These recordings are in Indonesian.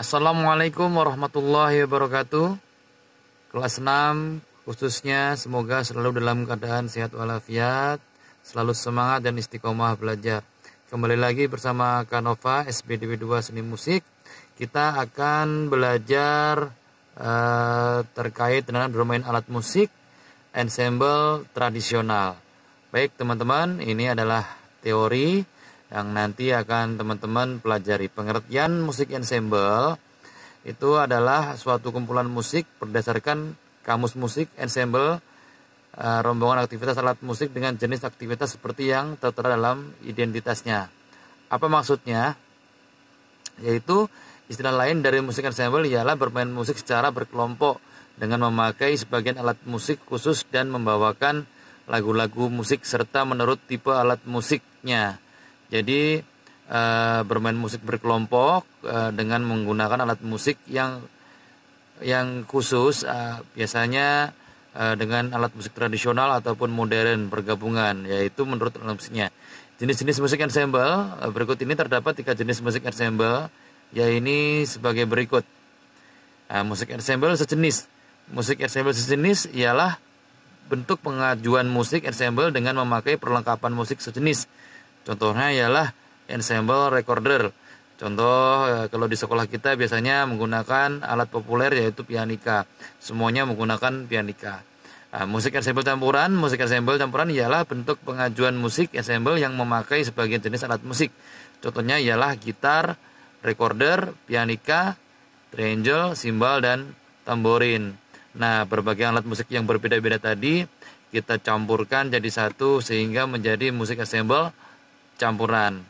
Assalamualaikum warahmatullahi wabarakatuh. Kelas 6 khususnya semoga selalu dalam keadaan sehat walafiat, selalu semangat dan istiqomah belajar. Kembali lagi bersama Kanova sbdw 2 Seni Musik. Kita akan belajar eh, terkait dengan bermain alat musik ensemble tradisional. Baik teman-teman, ini adalah teori yang nanti akan teman-teman pelajari. Pengertian musik ensemble itu adalah suatu kumpulan musik berdasarkan kamus musik ensemble eh, rombongan aktivitas alat musik dengan jenis aktivitas seperti yang tertera dalam identitasnya. Apa maksudnya? Yaitu istilah lain dari musik ensemble ialah bermain musik secara berkelompok dengan memakai sebagian alat musik khusus dan membawakan lagu-lagu musik serta menurut tipe alat musiknya. Jadi e, bermain musik berkelompok e, dengan menggunakan alat musik yang yang khusus e, biasanya e, dengan alat musik tradisional ataupun modern bergabungan yaitu menurut alat musiknya. Jenis-jenis musik ensemble e, berikut ini terdapat tiga jenis musik ensemble yaitu sebagai berikut. E, musik ensemble sejenis. Musik ensemble sejenis ialah bentuk pengajuan musik ensemble dengan memakai perlengkapan musik sejenis Contohnya ialah ensemble recorder. Contoh eh, kalau di sekolah kita biasanya menggunakan alat populer yaitu pianika. Semuanya menggunakan pianika. Nah, musik ensemble campuran, musik ensemble campuran ialah bentuk pengajuan musik ensemble yang memakai sebagian jenis alat musik. Contohnya ialah gitar, recorder, pianika, triangle, simbal, dan tamborin. Nah, berbagai alat musik yang berbeda-beda tadi kita campurkan jadi satu sehingga menjadi musik ensemble campuran.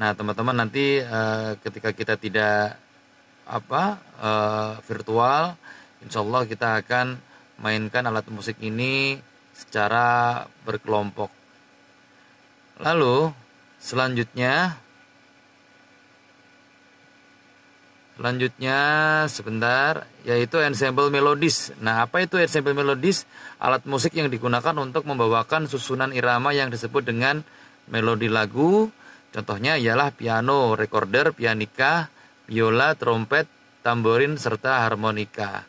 Nah, teman-teman nanti uh, ketika kita tidak apa uh, virtual, insya Allah kita akan mainkan alat musik ini secara berkelompok. Lalu selanjutnya Selanjutnya sebentar yaitu ensemble melodis. Nah, apa itu ensemble melodis? Alat musik yang digunakan untuk membawakan susunan irama yang disebut dengan melodi lagu. Contohnya ialah piano, recorder, pianika, biola, trompet, tamborin, serta harmonika.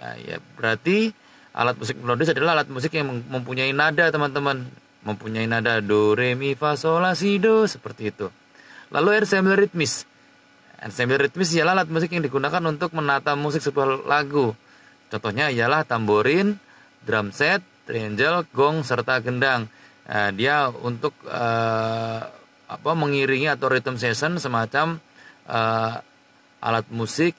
Nah, ya, berarti alat musik melodis adalah alat musik yang mempunyai nada, teman-teman. Mempunyai nada do, re, mi, fa, sol, la, si, do, seperti itu. Lalu ensemble ritmis. Ensemble ritmis ialah alat musik yang digunakan untuk menata musik sebuah lagu. Contohnya ialah tamborin, drum set, triangle, gong, serta gendang. Nah, dia untuk uh, apa mengiringi atau rhythm session semacam uh, alat musik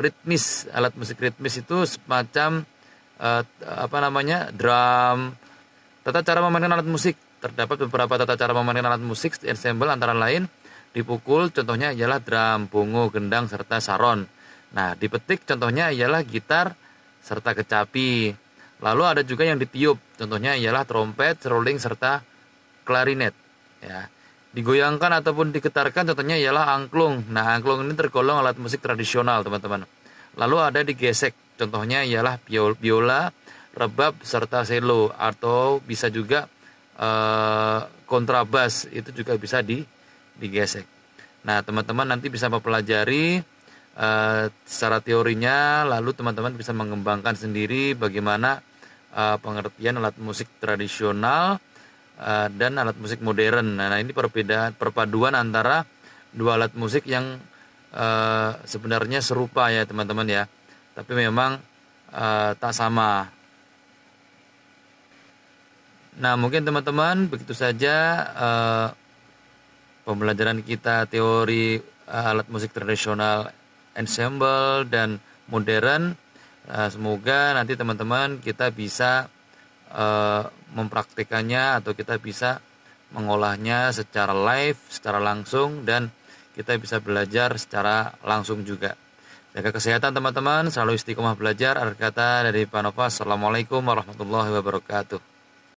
ritmis alat musik ritmis itu semacam uh, apa namanya drum tata cara memainkan alat musik terdapat beberapa tata cara memainkan alat musik ensemble antara lain dipukul contohnya ialah drum, bongo, gendang serta saron. Nah, dipetik contohnya ialah gitar serta kecapi. Lalu ada juga yang ditiup, contohnya ialah trompet, seruling, serta klarinet. Ya. Digoyangkan ataupun diketarkan contohnya ialah angklung. Nah, angklung ini tergolong alat musik tradisional, teman-teman. Lalu ada digesek, contohnya ialah biola, rebab, serta selo. Atau bisa juga e, kontrabas, itu juga bisa di, digesek. Nah, teman-teman nanti bisa mempelajari eh, secara teorinya, lalu teman-teman bisa mengembangkan sendiri bagaimana Eh, pengertian alat musik tradisional eh, dan alat musik modern. Nah, nah, ini perbedaan perpaduan antara dua alat musik yang eh, sebenarnya serupa ya teman-teman ya, tapi memang tak sama. Nah, mungkin teman-teman begitu saja pembelajaran kita teori alat musik tradisional ensemble dan modern Eh, semoga nanti teman-teman kita bisa mempraktikkannya eh, mempraktikannya atau kita bisa mengolahnya secara live, secara langsung dan kita bisa belajar secara langsung juga. Jaga kesehatan teman-teman, selalu istiqomah belajar. Akhir kata dari Panova, Assalamualaikum warahmatullahi wabarakatuh.